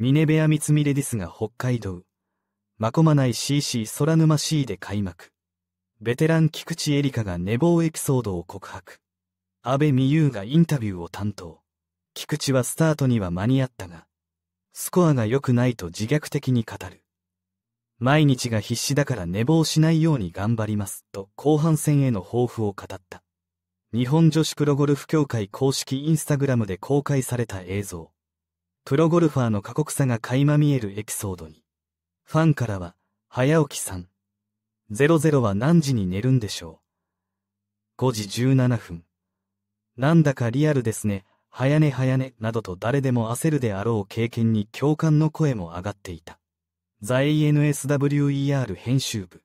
ミネベアミツミレディスが北海道、マコマナイ CC 空沼 C で開幕。ベテラン菊池エリカが寝坊エピソードを告白。安倍美優がインタビューを担当。菊池はスタートには間に合ったが、スコアが良くないと自虐的に語る。毎日が必死だから寝坊しないように頑張ります、と後半戦への抱負を語った。日本女子プロゴルフ協会公式インスタグラムで公開された映像。プロゴルファーの過酷さが垣間見えるエピソードに、ファンからは、早起きさん。00は何時に寝るんでしょう。5時17分。なんだかリアルですね、早寝早寝などと誰でも焦るであろう経験に共感の声も上がっていた。在 NSWER 編集部。